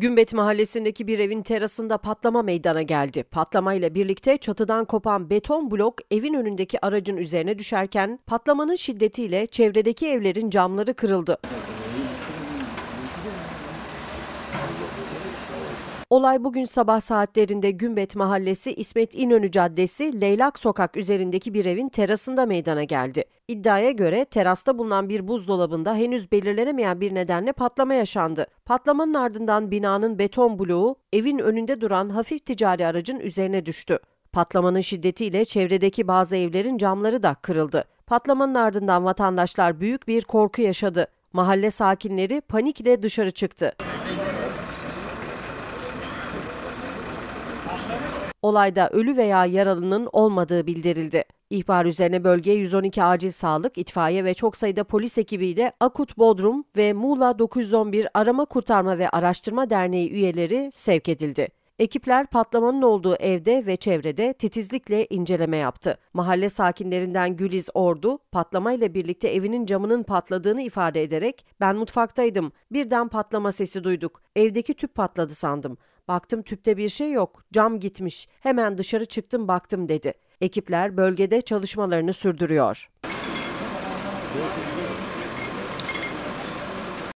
Gümbet mahallesindeki bir evin terasında patlama meydana geldi. Patlamayla birlikte çatıdan kopan beton blok evin önündeki aracın üzerine düşerken patlamanın şiddetiyle çevredeki evlerin camları kırıldı. Olay bugün sabah saatlerinde Gümbet Mahallesi İsmet İnönü Caddesi Leylak Sokak üzerindeki bir evin terasında meydana geldi. İddiaya göre terasta bulunan bir buzdolabında henüz belirlenemeyen bir nedenle patlama yaşandı. Patlamanın ardından binanın beton bloğu evin önünde duran hafif ticari aracın üzerine düştü. Patlamanın şiddetiyle çevredeki bazı evlerin camları da kırıldı. Patlamanın ardından vatandaşlar büyük bir korku yaşadı. Mahalle sakinleri panikle dışarı çıktı. Olayda ölü veya yaralının olmadığı bildirildi. İhbar üzerine bölgeye 112 acil sağlık, itfaiye ve çok sayıda polis ekibiyle Akut Bodrum ve Muğla 911 Arama Kurtarma ve Araştırma Derneği üyeleri sevk edildi. Ekipler patlamanın olduğu evde ve çevrede titizlikle inceleme yaptı. Mahalle sakinlerinden Güliz Ordu, patlamayla birlikte evinin camının patladığını ifade ederek "Ben mutfaktaydım. Birden patlama sesi duyduk. Evdeki tüp patladı sandım. Baktım tüpte bir şey yok, cam gitmiş. Hemen dışarı çıktım baktım dedi. Ekipler bölgede çalışmalarını sürdürüyor.